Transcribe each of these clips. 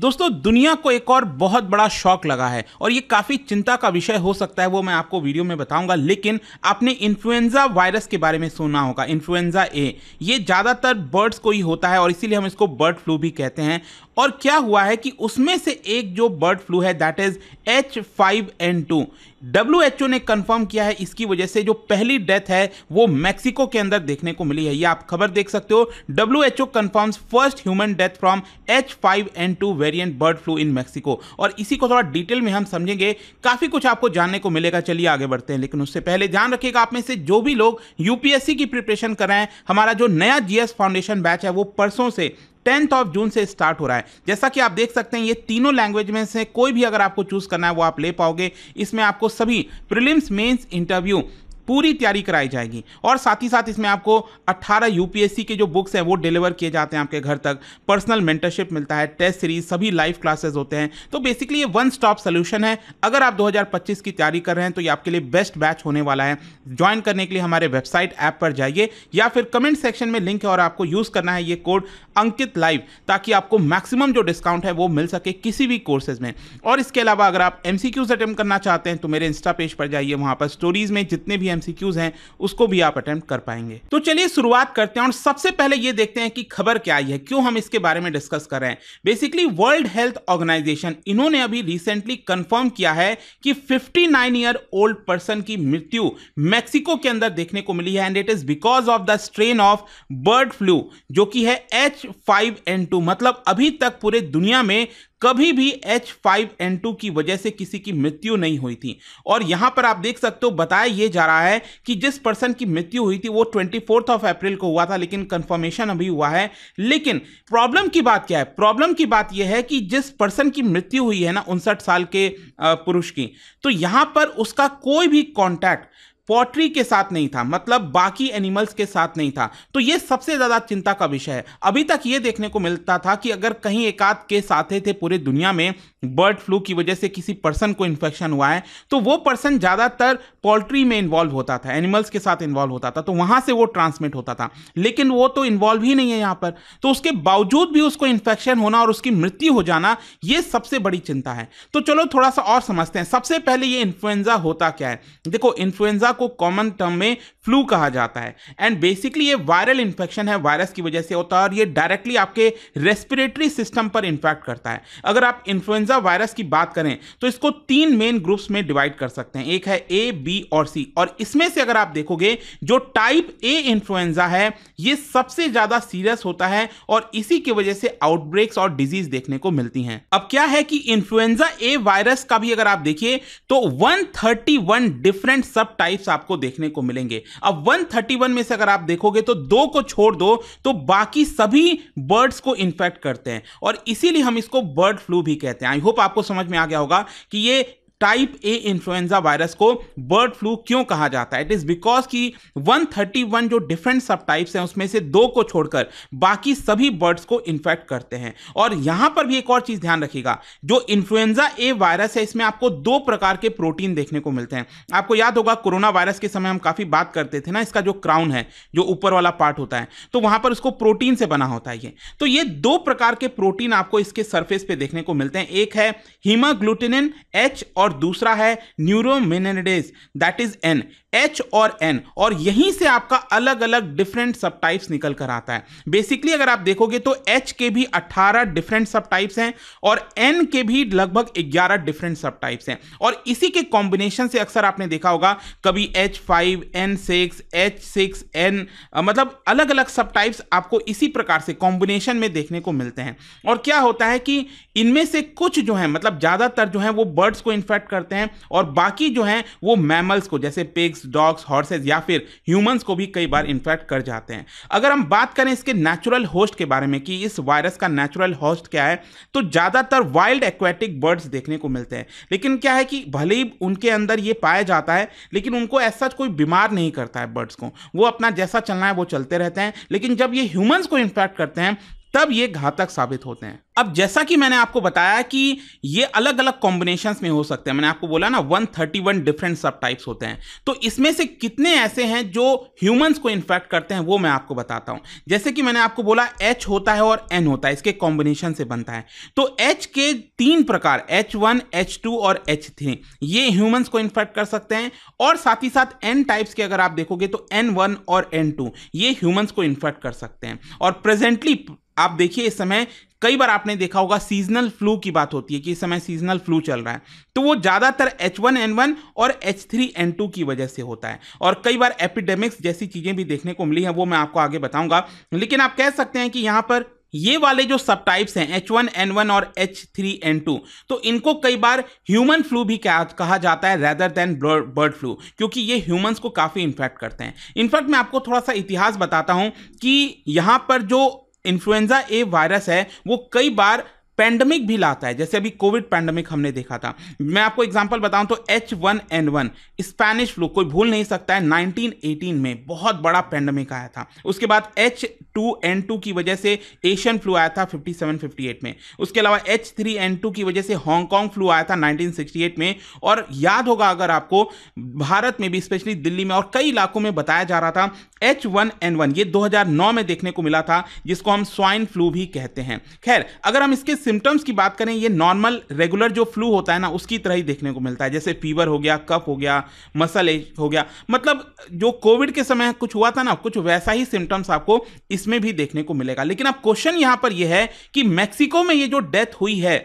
दोस्तों दुनिया को एक और बहुत बड़ा शौक लगा है और ये काफ़ी चिंता का विषय हो सकता है वो मैं आपको वीडियो में बताऊंगा लेकिन आपने इन्फ्लुएंजा वायरस के बारे में सुना होगा इन्फ्लुएंजा ए ये ज़्यादातर बर्ड्स को ही होता है और इसीलिए हम इसको बर्ड फ्लू भी कहते हैं और क्या हुआ है कि उसमें से एक जो बर्ड फ्लू है that is H five N two W H O ने कंफर्म किया है इसकी वजह से जो पहली डेथ है वो मैक्सिको के अंदर देखने को मिली है ये आप खबर देख सकते हो W H O confirms first human death from H five N two variant bird flu in Mexico और इसी को थोड़ा डिटेल में हम समझेंगे काफ़ी कुछ आपको जानने को मिलेगा चलिए आगे बढ़ते हैं लेकिन उससे पहले ध्यान रखिएगा आप में से जो भी लोग यूपीएससी की प्रिपरेशन कर रहे हैं हमारा जो नया जीएस फाउंडेशन बैच है वो परसों से टेंथ ऑफ जून से स्टार्ट हो रहा है जैसा कि आप देख सकते हैं ये तीनों लैंग्वेज में से कोई भी अगर आपको चूज करना है वो आप ले पाओगे इसमें आपको सभी प्रिलिम्स मेंस इंटरव्यू पूरी तैयारी कराई जाएगी और साथ ही साथ इसमें आपको 18 यूपीएससी के जो बुक्स हैं वो डिलीवर किए जाते हैं आपके घर तक पर्सनल मेंटरशिप मिलता है टेस्ट सीरीज सभी लाइव क्लासेस होते हैं तो बेसिकली ये वन स्टॉप सोल्यूशन है अगर आप 2025 की तैयारी कर रहे हैं तो ये आपके लिए बेस्ट बैच होने वाला है ज्वाइन करने के लिए हमारे वेबसाइट ऐप पर जाइए या फिर कमेंट सेक्शन में लिंक है और आपको यूज़ करना है ये कोड अंकित लाइव ताकि आपको मैक्सिमम जो डिस्काउंट है वो मिल सके किसी भी कोर्सेज में और इसके अलावा अगर आप एम अटेम्प्ट करना चाहते हैं तो मेरे इंस्टा पेज पर जाइए वहाँ पर स्टोरीज में जितने भी एमसीक्यूज हैं उसको भी आप अटेम्प्ट कर पाएंगे तो चलिए शुरुआत करते हैं और सबसे पहले ये देखते हैं कि खबर क्या आई है क्यों हम इसके बारे में डिस्कस कर रहे हैं बेसिकली वर्ल्ड हेल्थ ऑर्गेनाइजेशन इन्होंने अभी रिसेंटली कंफर्म किया है कि 59 ईयर ओल्ड पर्सन की मृत्यु मैक्सिको के अंदर देखने को मिली है and it is because of the strain of bird flu जो कि है एच मतलब अभी तक पूरे दुनिया में कभी भी H5N2 की वजह से किसी की मृत्यु नहीं हुई थी और यहां पर आप देख सकते हो बताया यह जा रहा है कि जिस पर्सन की मृत्यु हुई थी वो ट्वेंटी ऑफ अप्रैल को हुआ था लेकिन कंफर्मेशन अभी हुआ है लेकिन प्रॉब्लम की बात क्या है प्रॉब्लम की बात यह है कि जिस पर्सन की मृत्यु हुई है ना उनसठ साल के पुरुष की तो यहां पर उसका कोई भी कॉन्टैक्ट पॉटरी के साथ नहीं था मतलब बाकी एनिमल्स के साथ नहीं था तो ये सबसे ज़्यादा चिंता का विषय है अभी तक ये देखने को मिलता था कि अगर कहीं एकाध के साथे थे पूरे दुनिया में बर्ड फ्लू की वजह से किसी पर्सन को इन्फेक्शन हुआ है तो वो पर्सन ज़्यादातर पोल्ट्री में इन्वॉल्व होता था एनिमल्स के साथ इन्वॉल्व होता था तो वहाँ से वो ट्रांसमिट होता था लेकिन वो तो इन्वॉल्व ही नहीं है यहाँ पर तो उसके बावजूद भी उसको इन्फेक्शन होना और उसकी मृत्यु हो जाना ये सबसे बड़ी चिंता है तो चलो थोड़ा सा और समझते हैं सबसे पहले ये इन्फ्लुएंजा होता क्या है देखो इन्फ्लुएंजा कोरोना को कॉमन टर्म में फ्लू कहा जाता है एंड बेसिकली ये वायरल इन्फेक्शन है वायरस की वजह से होता है और ये डायरेक्टली आपके रेस्पिरेटरी सिस्टम पर इम्पैक्ट करता है अगर आप इन्फ्लुएंजा वायरस की बात करें तो इसको तीन मेन ग्रुप्स में डिवाइड कर सकते हैं एक है ए बी और सी और इसमें से अगर आप देखोगे जो टाइप ए इन्फ्लुएंजा है ये सबसे ज़्यादा सीरियस होता है और इसी की वजह से आउटब्रेक्स और डिजीज देखने को मिलती हैं अब क्या है कि इन्फ्लुएंजा ए वायरस का भी अगर आप देखिए तो 131 डिफरेंट सब टाइप टाइप्स आपको देखने को मिलेंगे अब 131 में से अगर आप देखोगे तो दो को छोड़ दो तो बाकी सभी बर्ड्स को इन्फेक्ट करते हैं और इसीलिए हम इसको बर्ड फ्लू भी कहते हैं आई होप आपको समझ में आ गया होगा कि ये टाइप ए इन्फ्लुएंजा वायरस को बर्ड फ्लू क्यों कहा जाता है इट इज़ बिकॉज कि 131 जो डिफरेंट सब टाइप्स हैं उसमें से दो को छोड़कर बाकी सभी बर्ड्स को इन्फेक्ट करते हैं और यहां पर भी एक और चीज़ ध्यान रखिएगा जो इन्फ्लुएंजा ए वायरस है इसमें आपको दो प्रकार के प्रोटीन देखने को मिलते हैं आपको याद होगा कोरोना वायरस के समय हम काफ़ी बात करते थे ना इसका जो क्राउन है जो ऊपर वाला पार्ट होता है तो वहां पर उसको प्रोटीन से बना होता है ये तो ये दो प्रकार के प्रोटीन आपको इसके सरफेस पे देखने को मिलते हैं एक है हीमाग्लूटिनिन एच और और दूसरा है neuraminidase that is N H और एन और यहीं से आपका अलग अलग डिफरेंट सब टाइप्स निकल कर आता है बेसिकली अगर आप देखोगे तो एच के भी 18 डिफरेंट सब टाइप्स हैं और एन के भी लगभग 11 डिफरेंट सब टाइप्स हैं और इसी के कॉम्बिनेशन से अक्सर आपने देखा होगा कभी H five N six H six N मतलब अलग अलग सब टाइप्स आपको इसी प्रकार से कॉम्बिनेशन में देखने को मिलते हैं और क्या होता है कि इनमें से कुछ जो है मतलब ज़्यादातर जो है वो बर्ड्स को इन्फेक्ट अफेक्ट करते हैं और बाकी जो हैं वो मैमल्स को जैसे पिग्स डॉग्स हॉर्सेज या फिर ह्यूमंस को भी कई बार इन्फेक्ट कर जाते हैं अगर हम बात करें इसके नेचुरल होस्ट के बारे में कि इस वायरस का नेचुरल होस्ट क्या है तो ज़्यादातर वाइल्ड एक्वेटिक बर्ड्स देखने को मिलते हैं लेकिन क्या है कि भले ही उनके अंदर ये पाया जाता है लेकिन उनको ऐसा कोई बीमार नहीं करता है बर्ड्स को वो अपना जैसा चलना है वो चलते रहते हैं लेकिन जब ये ह्यूमंस को इन्फेक्ट करते हैं तब ये घातक साबित होते हैं अब जैसा कि मैंने आपको बताया कि ये अलग अलग कॉम्बिनेशन में हो सकते हैं मैंने आपको बोला ना 131 डिफरेंट सब टाइप्स होते हैं तो इसमें से कितने ऐसे हैं जो ह्यूमंस को इन्फेक्ट करते हैं वो मैं आपको बताता हूं जैसे कि मैंने आपको बोला एच होता है और एन होता है इसके कॉम्बिनेशन से बनता है तो एच के तीन प्रकार एच वन एच टू और एच थ्री ये ह्यूमंस को इन्फेक्ट कर सकते हैं और साथ ही साथ एन टाइप्स के अगर आप देखोगे तो एन वन और एन टू ये ह्यूमंस को इन्फेक्ट कर सकते हैं और प्रेजेंटली आप देखिए इस समय कई बार आपने देखा होगा सीजनल फ्लू की बात होती है कि इस समय सीजनल फ्लू चल रहा है तो वो ज़्यादातर H1N1 और H3N2 की वजह से होता है और कई बार एपिडेमिक्स जैसी चीज़ें भी देखने को मिली हैं वो मैं आपको आगे बताऊंगा लेकिन आप कह सकते हैं कि यहाँ पर ये वाले जो सब टाइप्स हैं H1N1 और H3N2 तो इनको कई बार ह्यूमन फ्लू भी कहा जाता है रेदर देन बर्ड फ्लू क्योंकि ये ह्यूमंस को काफ़ी इन्फेक्ट करते हैं इनफैक्ट मैं आपको थोड़ा सा इतिहास बताता हूँ कि यहाँ पर जो इन्फ्लुएंजा ए वायरस है वो कई बार पैंडमिक भी लाता है जैसे अभी कोविड पैंडमिक हमने देखा था मैं आपको एग्जांपल बताऊं तो H one N one Spanish flu कोई भूल नहीं सकता है 1918 में बहुत बड़ा पैंडमिक आया था उसके बाद एच टू एन टू की वजह से एशियन फ्लू आया था 57 58 में उसके अलावा एच थ्री एन टू की वजह से हांगकॉन्ग फ्लू आया था 1968 में और याद होगा अगर आपको भारत में भी स्पेशली दिल्ली में और कई इलाकों में बताया जा रहा था एच वन एन वन ये 2009 में देखने को मिला था जिसको हम स्वाइन फ्लू भी कहते हैं खैर अगर हम इसके सिम्टम्स की बात करें ये नॉर्मल रेगुलर जो फ्लू होता है ना उसकी तरह ही देखने को मिलता है जैसे फीवर हो गया कफ हो गया मसल हो गया मतलब जो कोविड के समय कुछ हुआ था ना कुछ वैसा ही सिम्टम्स आपको इसमें भी देखने को मिलेगा लेकिन अब क्वेश्चन यहां पर यह है कि मैक्सिको में ये जो डेथ हुई है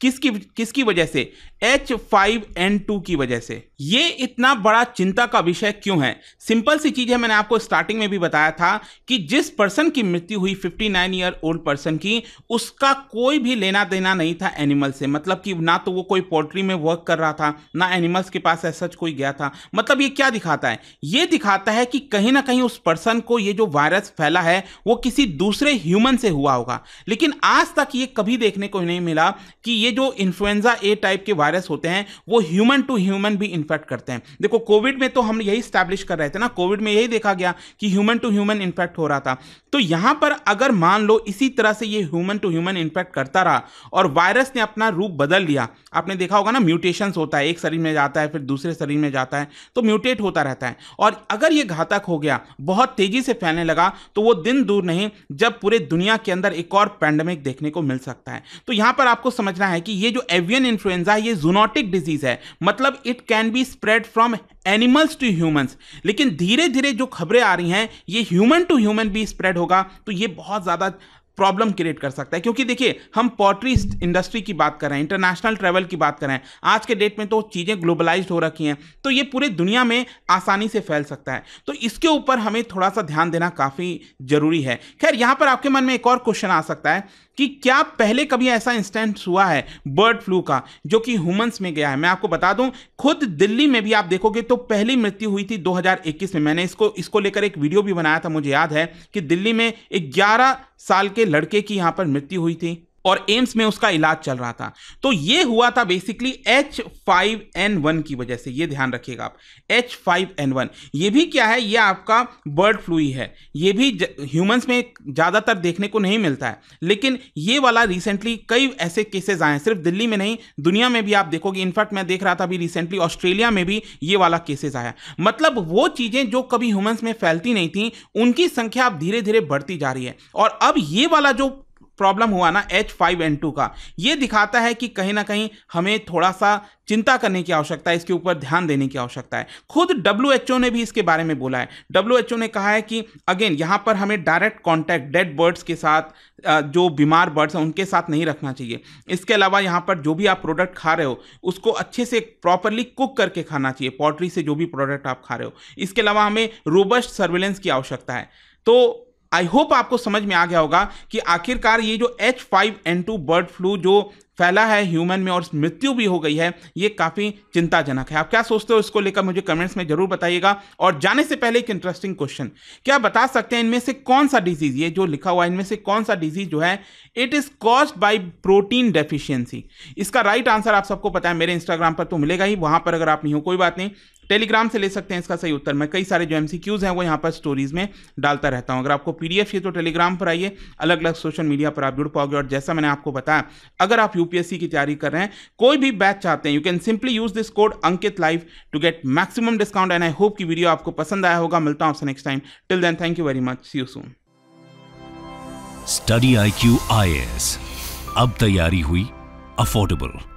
किसकी किसकी वजह से एच फाइव एन टू की वजह से ये इतना बड़ा चिंता का विषय क्यों है सिंपल सी चीज़ है मैंने आपको स्टार्टिंग में भी बताया था कि जिस पर्सन की मृत्यु हुई 59 ईयर ओल्ड पर्सन की उसका कोई भी लेना देना नहीं था एनिमल से मतलब कि ना तो वो कोई पोल्ट्री में वर्क कर रहा था ना एनिमल्स के पास ऐसा कोई गया था मतलब ये क्या दिखाता है ये दिखाता है कि कहीं ना कहीं उस पर्सन को ये जो वायरस फैला है वो किसी दूसरे ह्यूमन से हुआ होगा लेकिन आज तक ये कभी देखने को नहीं मिला कि ये जो इन्फ्लुएंजा ए टाइप के वायरस होते हैं वो ह्यूमन टू ह्यूमन भी इन्फेक्ट करते हैं देखो कोविड में तो हम यही स्टैब्लिश कर रहे थे ना कोविड में यही देखा गया कि ह्यूमन टू ह्यूमन इन्फेक्ट हो रहा था तो यहां पर अगर मान लो इसी तरह से ये ह्यूमन टू ह्यूमन इन्फेक्ट करता रहा और वायरस ने अपना रूप बदल लिया आपने देखा होगा ना म्यूटेशन होता है एक शरीर में जाता है फिर दूसरे शरीर में जाता है तो म्यूटेट होता रहता है और अगर ये घातक हो गया बहुत तेजी से फैलने लगा तो वो दिन दूर नहीं जब पूरे दुनिया के अंदर एक और पैंडमिक देखने को मिल सकता है तो यहां पर आपको समझ समझना है कि ये जो एवियन इन्फ्लुएंजा ये जूनोटिक डिजीज है मतलब it can be spread from animals to humans लेकिन धीरे धीरे जो खबरें आ रही हैं ये ह्यूमन टू ह्यूमन भी स्प्रेड होगा तो ये बहुत ज़्यादा प्रॉब्लम क्रिएट कर सकता है क्योंकि देखिए हम पॉटरी इंडस्ट्री की बात कर रहे हैं इंटरनेशनल ट्रैवल की बात कर रहे हैं आज के डेट में तो चीज़ें ग्लोबलाइज हो रखी हैं तो ये पूरे दुनिया में आसानी से फैल सकता है तो इसके ऊपर हमें थोड़ा सा ध्यान देना काफ़ी ज़रूरी है खैर यहाँ पर आपके मन में एक और क्वेश्चन आ सकता है कि क्या पहले कभी ऐसा इंस्टेंस हुआ है बर्ड फ्लू का जो कि ह्यूमंस में गया है मैं आपको बता दूं खुद दिल्ली में भी आप देखोगे तो पहली मृत्यु हुई थी 2021 में मैंने इसको इसको लेकर एक वीडियो भी बनाया था मुझे याद है कि दिल्ली में 11 साल के लड़के की यहाँ पर मृत्यु हुई थी और एम्स में उसका इलाज चल रहा था तो ये हुआ था basically H five N one की वजह से ये ध्यान रखिएगा आप एच फाइव एन वन ये भी क्या है ये आपका बर्ड फ्लू ही है ये भी ह्यूमंस में ज़्यादातर देखने को नहीं मिलता है लेकिन ये वाला रिसेंटली कई ऐसे केसेज आए हैं सिर्फ दिल्ली में नहीं दुनिया में भी आप देखोगे इनफैक्ट मैं देख रहा था अभी रिसेंटली ऑस्ट्रेलिया में भी ये वाला केसेज आया मतलब वो चीज़ें जो कभी ह्यूमंस में फैलती नहीं थी उनकी संख्या अब धीरे धीरे बढ़ती जा रही है और अब ये वाला जो प्रॉब्लम हुआ ना एच फाइव एन टू का ये दिखाता है कि कहीं ना कहीं हमें थोड़ा सा चिंता करने की आवश्यकता है इसके ऊपर ध्यान देने की आवश्यकता है खुद डब्ल्यू एच ओ ने भी इसके बारे में बोला है डब्ल्यू ने कहा है कि अगेन यहाँ पर हमें डायरेक्ट कॉन्टैक्ट डेड बर्ड्स के साथ जो बीमार बर्ड्स हैं उनके साथ नहीं रखना चाहिए इसके अलावा यहाँ पर जो भी आप प्रोडक्ट खा रहे हो उसको अच्छे से प्रॉपरली कुक करके खाना चाहिए पॉटरी से जो भी प्रोडक्ट आप खा रहे हो इसके अलावा हमें रोबस्ट सर्वेलेंस की आवश्यकता है तो आई होप आपको समझ में आ गया होगा कि आखिरकार ये जो H five N two bird flu जो फैला है ह्यूमन में और मृत्यु भी हो गई है ये काफ़ी चिंताजनक है आप क्या सोचते हो इसको लेकर मुझे कमेंट्स में जरूर बताइएगा और जाने से पहले एक इंटरेस्टिंग क्वेश्चन क्या बता सकते हैं इनमें से कौन सा डिजीज़ ये जो लिखा हुआ है इनमें से कौन सा डिजीज़ जो है it is cause by protein deficiency इसका राइट आंसर आप सबको पता है मेरे इंस्टाग्राम पर तो मिलेगा ही वहाँ पर अगर आप नहीं हो कोई बात नहीं टेलीग्राम से ले सकते हैं इसका सही उत्तर मैं कई सारे जो एम हैं वो यहाँ पर स्टोरीज में डालता रहता हूँ अगर आपको पी चाहिए तो टेलीग्राम पर आइए अलग अलग सोशल मीडिया पर आप जुड़ पाओगे और जैसा मैंने आपको बताया अगर आप यूपीएससी की तैयारी कर रहे हैं कोई भी बैच चाहते हैं you can simply use this code Ankit life to get maximum discount and I hope की वीडियो आपको पसंद आया होगा मिलता हूँ आपसे next time till then thank you very much see you soon study I Q I S अब तैयारी हुई अफोर्डेबल